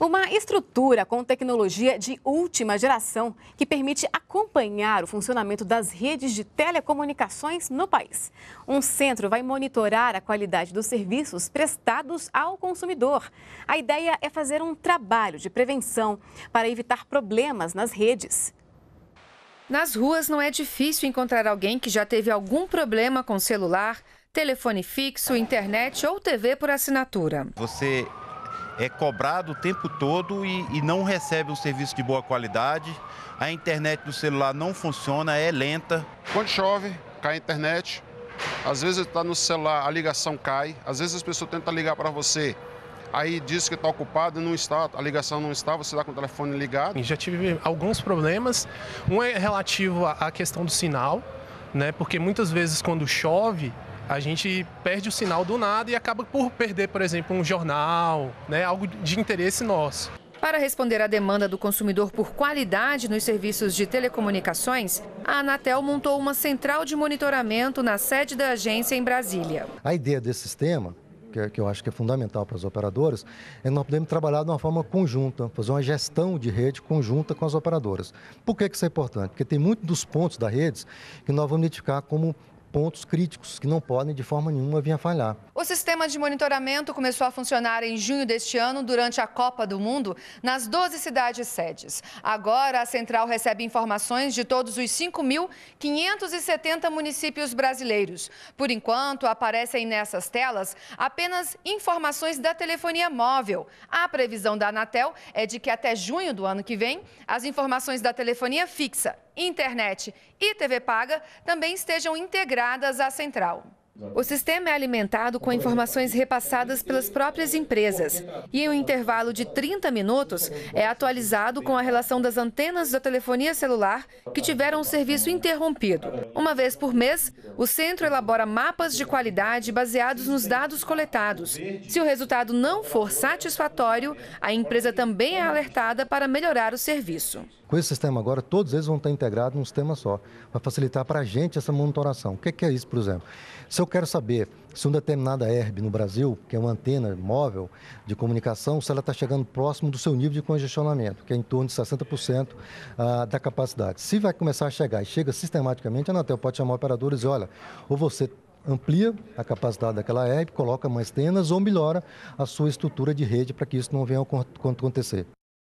Uma estrutura com tecnologia de última geração que permite acompanhar o funcionamento das redes de telecomunicações no país. Um centro vai monitorar a qualidade dos serviços prestados ao consumidor. A ideia é fazer um trabalho de prevenção para evitar problemas nas redes. Nas ruas não é difícil encontrar alguém que já teve algum problema com celular, telefone fixo, internet ou TV por assinatura. Você é cobrado o tempo todo e, e, não recebe um serviço de boa qualidade. A internet do celular não funciona, é lenta. Quando chove, cai a internet. Às vezes está no celular, a ligação cai. Às vezes as pessoas tentam ligar para você. Aí diz que está ocupado, e não está, a ligação não está, você está com o telefone ligado. Já tive alguns problemas. Um é relativo à questão do sinal, né? Porque muitas vezes quando chove, a gente perde o sinal do nada e acaba por perder, por exemplo, um jornal, né, algo de interesse nosso. Para responder à demanda do consumidor por qualidade nos serviços de telecomunicações, a Anatel montou uma central de monitoramento na sede da agência em Brasília. A ideia desse sistema que, é, eu acho que é fundamental para as operadoras, é nós podemos trabalhar de uma forma conjunta, fazer uma gestão de rede conjunta com as operadoras. Por que, isso é importante? Porque tem muitos dos pontos da rede que nós vamos identificar como pontos críticos que não podem de forma nenhuma vir a falhar. O sistema de monitoramento começou a funcionar em junho deste ano durante a Copa do Mundo nas 12 cidades sedes. Agora a central recebe informações de todos os 5.570 municípios brasileiros. Por enquanto, aparecem nessas telas apenas informações da telefonia móvel. A previsão da Anatel é de que até junho do ano que vem, as informações da telefonia fixa internet e TV paga também estejam integradas à central. O sistema é alimentado com informações repassadas pelas próprias empresas e, em um intervalo de 30 minutos, é atualizado com a relação das antenas da telefonia celular que tiveram o serviço interrompido. Uma vez por mês, o centro elabora mapas de qualidade baseados nos dados coletados. Se o resultado não for satisfatório, a empresa também é alertada para melhorar o serviço. Com esse sistema agora, todos eles vão estar integrados num sistema só, para facilitar para a gente essa monitoração. O que é isso, por exemplo? Se eu quero saber se uma determinada herb no Brasil, que é uma antena móvel de comunicação, se ela está chegando próximo do seu nível de congestionamento, que é em torno de 60% ah, da capacidade. Se vai começar a chegar e chega sistematicamente, a Anatel pode chamar o operador e dizer, olha, ou você amplia a capacidade daquela herb, coloca mais antenas ou melhora a sua estrutura de rede para que isso não venha a acontecer.